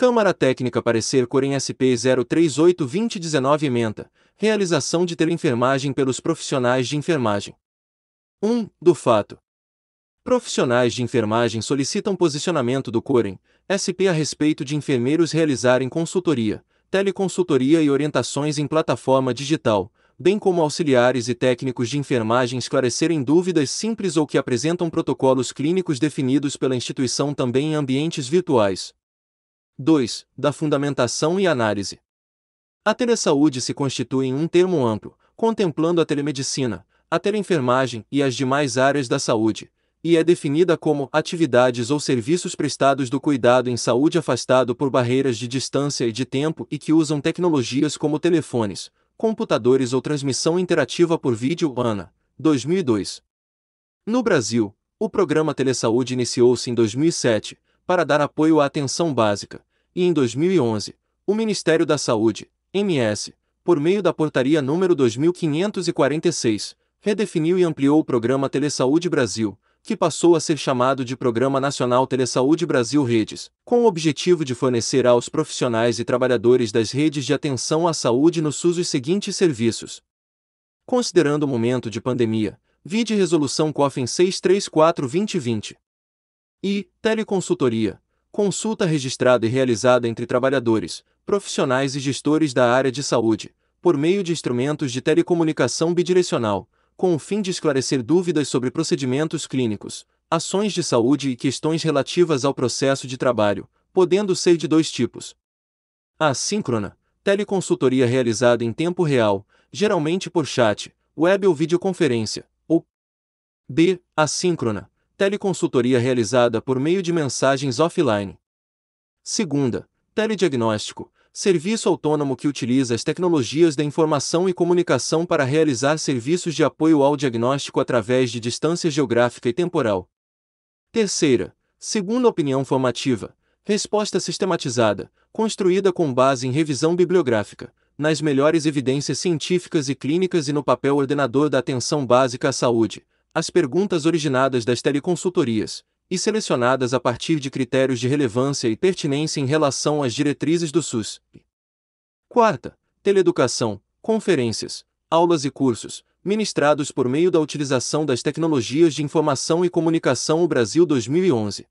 Câmara Técnica Parecer Corém SP 038-2019 Menta Realização de teleenfermagem pelos profissionais de enfermagem. 1. Do fato. Profissionais de enfermagem solicitam posicionamento do Corém SP a respeito de enfermeiros realizarem consultoria, teleconsultoria e orientações em plataforma digital, bem como auxiliares e técnicos de enfermagem esclarecerem dúvidas simples ou que apresentam protocolos clínicos definidos pela instituição também em ambientes virtuais, 2. Da fundamentação e análise. A telesaúde se constitui em um termo amplo, contemplando a telemedicina, a teleenfermagem e as demais áreas da saúde, e é definida como atividades ou serviços prestados do cuidado em saúde afastado por barreiras de distância e de tempo e que usam tecnologias como telefones, computadores ou transmissão interativa por vídeo ANA, 2002. No Brasil, o programa Telesaúde iniciou-se em 2007 para dar apoio à atenção básica, e em 2011, o Ministério da Saúde, MS, por meio da Portaria número 2546, redefiniu e ampliou o programa Telesaúde Brasil, que passou a ser chamado de Programa Nacional Telesaúde Brasil Redes, com o objetivo de fornecer aos profissionais e trabalhadores das redes de atenção à saúde no SUS os seguintes serviços. Considerando o momento de pandemia, vide Resolução COFEN 634-2020. E, Teleconsultoria, Consulta registrada e realizada entre trabalhadores, profissionais e gestores da área de saúde, por meio de instrumentos de telecomunicação bidirecional, com o fim de esclarecer dúvidas sobre procedimentos clínicos, ações de saúde e questões relativas ao processo de trabalho, podendo ser de dois tipos. A assíncrona, teleconsultoria realizada em tempo real, geralmente por chat, web ou videoconferência, ou B. Assíncrona, teleconsultoria realizada por meio de mensagens offline. Segunda, telediagnóstico, serviço autônomo que utiliza as tecnologias da informação e comunicação para realizar serviços de apoio ao diagnóstico através de distância geográfica e temporal. Terceira, segunda opinião formativa, resposta sistematizada, construída com base em revisão bibliográfica, nas melhores evidências científicas e clínicas e no papel ordenador da atenção básica à saúde, as perguntas originadas das teleconsultorias, e selecionadas a partir de critérios de relevância e pertinência em relação às diretrizes do SUS. Quarta, teleeducação, conferências, aulas e cursos, ministrados por meio da utilização das tecnologias de informação e comunicação o Brasil 2011.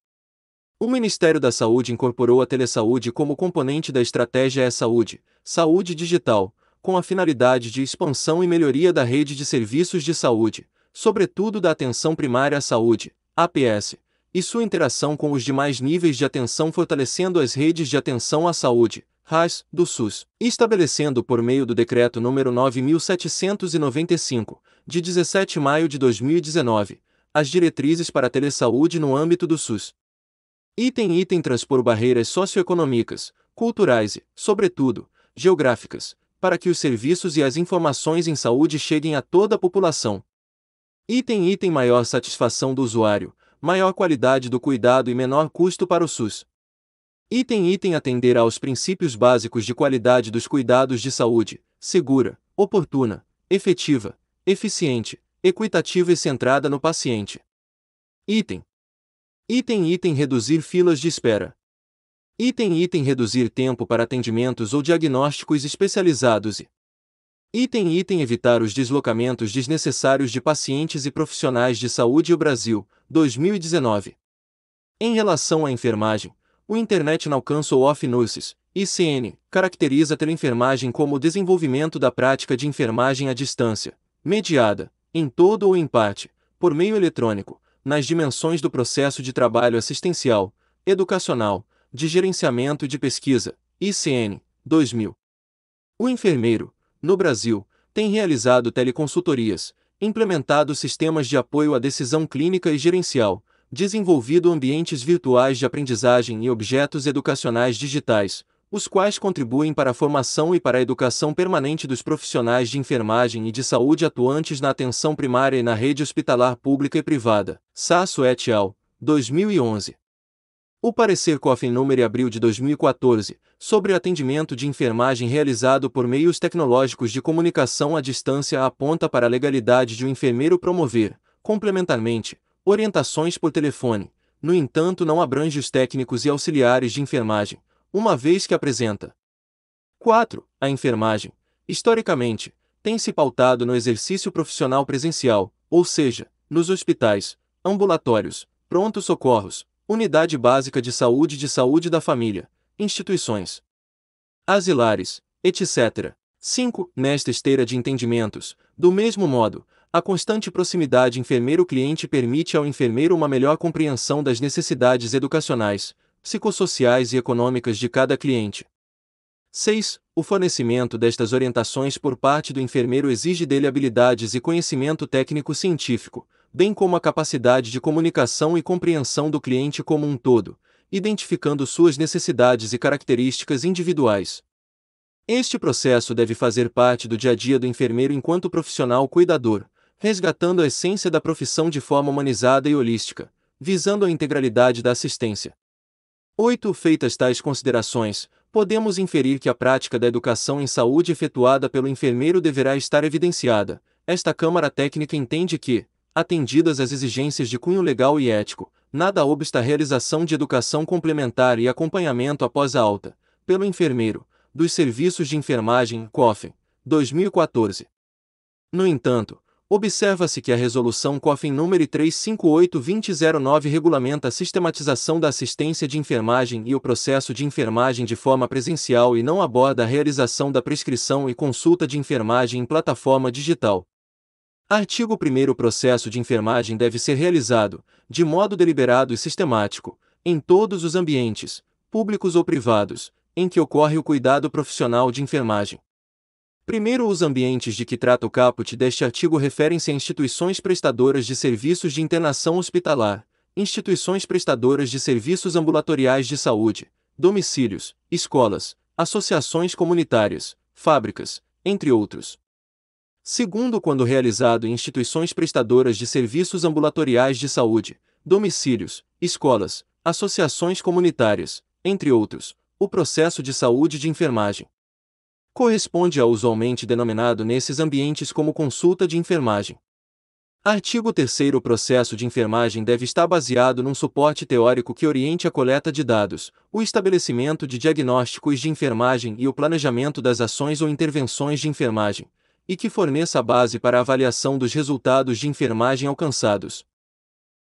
O Ministério da Saúde incorporou a telesaúde como componente da estratégia E-Saúde, Saúde Digital, com a finalidade de expansão e melhoria da rede de serviços de saúde, sobretudo da atenção primária à saúde, APS, e sua interação com os demais níveis de atenção fortalecendo as redes de atenção à saúde, RAS, do SUS, estabelecendo por meio do decreto número 9795, de 17 de maio de 2019, as diretrizes para a telesaúde no âmbito do SUS. Item item transpor barreiras socioeconômicas, culturais e, sobretudo, geográficas, para que os serviços e as informações em saúde cheguem a toda a população. Item item maior satisfação do usuário, maior qualidade do cuidado e menor custo para o SUS. Item item atender aos princípios básicos de qualidade dos cuidados de saúde, segura, oportuna, efetiva, eficiente, equitativa e centrada no paciente. Item. Item item reduzir filas de espera. Item item reduzir tempo para atendimentos ou diagnósticos especializados e Item item evitar os deslocamentos desnecessários de pacientes e profissionais de saúde o Brasil, 2019. Em relação à enfermagem, o Internet ou Off Nurses, ICN, caracteriza ter enfermagem como o desenvolvimento da prática de enfermagem à distância, mediada, em todo ou em parte, por meio eletrônico, nas dimensões do processo de trabalho assistencial, educacional, de gerenciamento e de pesquisa, ICN, 2000. O enfermeiro, no Brasil, tem realizado teleconsultorias, implementado sistemas de apoio à decisão clínica e gerencial, desenvolvido ambientes virtuais de aprendizagem e objetos educacionais digitais, os quais contribuem para a formação e para a educação permanente dos profissionais de enfermagem e de saúde atuantes na atenção primária e na rede hospitalar pública e privada. Sasso et al. 2011. O parecer COFIN número abril de 2014, sobre atendimento de enfermagem realizado por meios tecnológicos de comunicação à distância aponta para a legalidade de um enfermeiro promover, complementarmente, orientações por telefone, no entanto não abrange os técnicos e auxiliares de enfermagem, uma vez que apresenta. 4. A enfermagem, historicamente, tem se pautado no exercício profissional presencial, ou seja, nos hospitais, ambulatórios, prontos socorros Unidade Básica de Saúde de Saúde da Família, instituições asilares, etc. 5. Nesta esteira de entendimentos, do mesmo modo, a constante proximidade enfermeiro-cliente permite ao enfermeiro uma melhor compreensão das necessidades educacionais, psicossociais e econômicas de cada cliente. 6. O fornecimento destas orientações por parte do enfermeiro exige dele habilidades e conhecimento técnico-científico, bem como a capacidade de comunicação e compreensão do cliente como um todo, identificando suas necessidades e características individuais. Este processo deve fazer parte do dia a dia do enfermeiro enquanto profissional cuidador, resgatando a essência da profissão de forma humanizada e holística, visando a integralidade da assistência. 8. Feitas tais considerações, podemos inferir que a prática da educação em saúde efetuada pelo enfermeiro deverá estar evidenciada. Esta Câmara Técnica entende que, atendidas as exigências de cunho legal e ético, nada obsta a realização de educação complementar e acompanhamento após a alta, pelo enfermeiro, dos serviços de enfermagem, COFEM, 2014. No entanto, observa-se que a Resolução COFEM nº 358-2009 regulamenta a sistematização da assistência de enfermagem e o processo de enfermagem de forma presencial e não aborda a realização da prescrição e consulta de enfermagem em plataforma digital. Artigo 1 O processo de enfermagem deve ser realizado, de modo deliberado e sistemático, em todos os ambientes, públicos ou privados, em que ocorre o cuidado profissional de enfermagem. Primeiro, os ambientes de que trata o caput deste artigo referem-se a instituições prestadoras de serviços de internação hospitalar, instituições prestadoras de serviços ambulatoriais de saúde, domicílios, escolas, associações comunitárias, fábricas, entre outros segundo quando realizado em instituições prestadoras de serviços ambulatoriais de saúde, domicílios, escolas, associações comunitárias, entre outros, o processo de saúde de enfermagem. Corresponde ao usualmente denominado nesses ambientes como consulta de enfermagem. Artigo 3 O processo de enfermagem deve estar baseado num suporte teórico que oriente a coleta de dados, o estabelecimento de diagnósticos de enfermagem e o planejamento das ações ou intervenções de enfermagem, e que forneça a base para a avaliação dos resultados de enfermagem alcançados.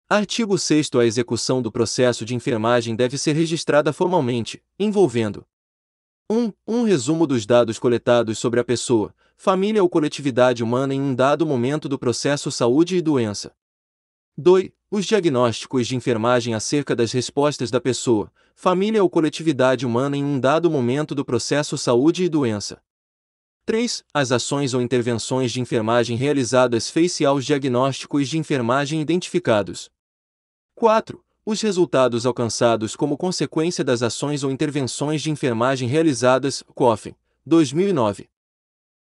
Artigo 6 A execução do processo de enfermagem deve ser registrada formalmente, envolvendo 1. Um, um resumo dos dados coletados sobre a pessoa, família ou coletividade humana em um dado momento do processo saúde e doença. 2. Os diagnósticos de enfermagem acerca das respostas da pessoa, família ou coletividade humana em um dado momento do processo saúde e doença. 3. As ações ou intervenções de enfermagem realizadas face aos diagnósticos de enfermagem identificados. 4. Os resultados alcançados como consequência das ações ou intervenções de enfermagem realizadas, COFEN, 2009.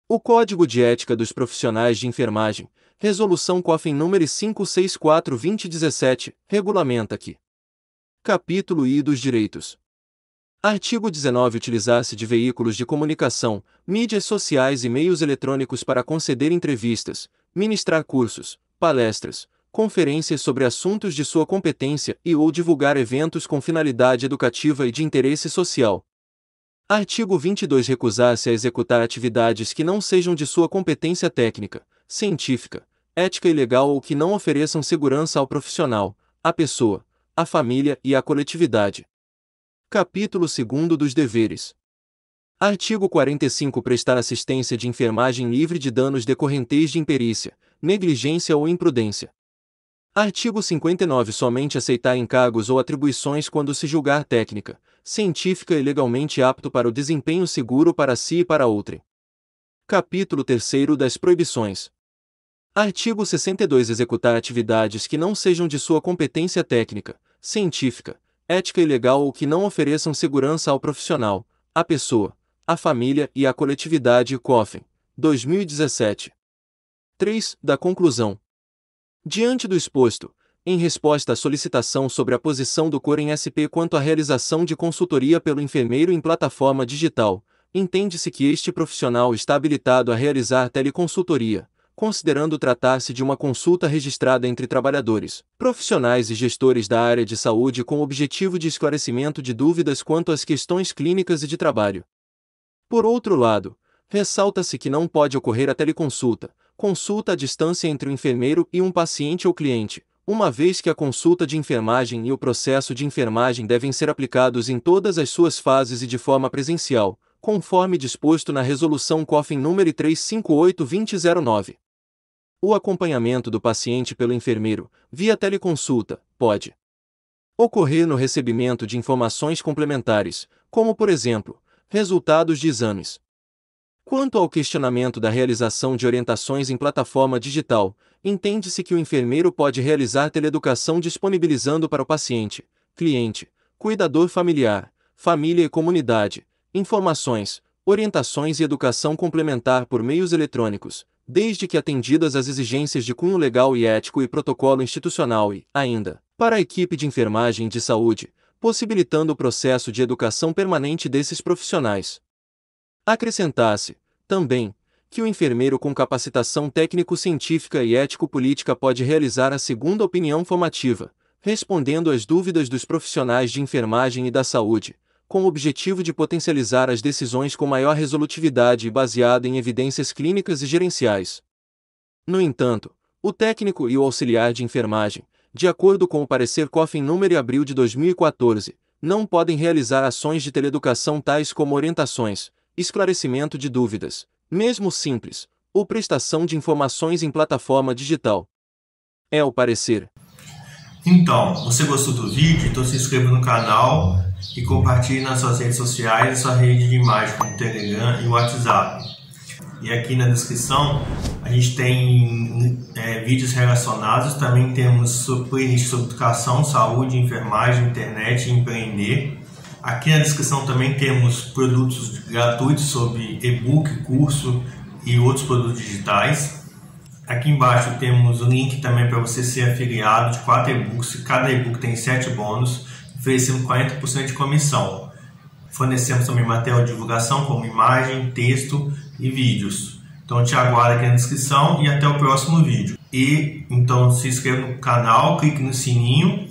O Código de Ética dos Profissionais de Enfermagem, Resolução COFEN número 564-2017, regulamenta que. Capítulo I dos Direitos. Artigo 19. Utilizar-se de veículos de comunicação, mídias sociais e meios eletrônicos para conceder entrevistas, ministrar cursos, palestras, conferências sobre assuntos de sua competência e ou divulgar eventos com finalidade educativa e de interesse social. Artigo 22. Recusar-se a executar atividades que não sejam de sua competência técnica, científica, ética e legal ou que não ofereçam segurança ao profissional, à pessoa, à família e à coletividade. Capítulo 2 dos deveres. Artigo 45 Prestar assistência de enfermagem livre de danos decorrentes de imperícia, negligência ou imprudência. Artigo 59 Somente aceitar encargos ou atribuições quando se julgar técnica, científica e legalmente apto para o desempenho seguro para si e para outrem. Capítulo 3 das proibições. Artigo 62 Executar atividades que não sejam de sua competência técnica, científica, ética e legal ou que não ofereçam segurança ao profissional, à pessoa, à família e à coletividade COFEN, 2017. 3. Da conclusão. Diante do exposto, em resposta à solicitação sobre a posição do Corem SP quanto à realização de consultoria pelo enfermeiro em plataforma digital, entende-se que este profissional está habilitado a realizar teleconsultoria, considerando tratar-se de uma consulta registrada entre trabalhadores, profissionais e gestores da área de saúde com o objetivo de esclarecimento de dúvidas quanto às questões clínicas e de trabalho. Por outro lado, ressalta-se que não pode ocorrer a teleconsulta, consulta à distância entre o enfermeiro e um paciente ou cliente, uma vez que a consulta de enfermagem e o processo de enfermagem devem ser aplicados em todas as suas fases e de forma presencial, conforme disposto na Resolução COFIN nº 358-2009. O acompanhamento do paciente pelo enfermeiro, via teleconsulta, pode ocorrer no recebimento de informações complementares, como, por exemplo, resultados de exames. Quanto ao questionamento da realização de orientações em plataforma digital, entende-se que o enfermeiro pode realizar teleeducação disponibilizando para o paciente, cliente, cuidador familiar, família e comunidade, informações, orientações e educação complementar por meios eletrônicos, desde que atendidas as exigências de cunho legal e ético e protocolo institucional e, ainda, para a equipe de enfermagem de saúde, possibilitando o processo de educação permanente desses profissionais. Acrescentasse, também, que o enfermeiro com capacitação técnico-científica e ético-política pode realizar a segunda opinião formativa, respondendo às dúvidas dos profissionais de enfermagem e da saúde, com o objetivo de potencializar as decisões com maior resolutividade e baseada em evidências clínicas e gerenciais. No entanto, o técnico e o auxiliar de enfermagem, de acordo com o parecer Cofin número e abril de 2014, não podem realizar ações de teleeducação tais como orientações, esclarecimento de dúvidas, mesmo simples, ou prestação de informações em plataforma digital. É o parecer. Então, você gostou do vídeo? Então se inscreva no canal e compartilhe nas suas redes sociais e sua rede de imagem como Telegram e WhatsApp. E aqui na descrição a gente tem é, vídeos relacionados, também temos sobre, sobre educação, saúde, enfermagem, internet e empreender. Aqui na descrição também temos produtos gratuitos sobre e-book, curso e outros produtos digitais. Aqui embaixo temos o link também para você ser afiliado de quatro e-books. Cada e-book tem sete bônus, oferecendo 40% de comissão. Fornecemos também material de divulgação como imagem, texto e vídeos. Então te aguardo aqui na descrição e até o próximo vídeo. E então se inscreva no canal, clique no sininho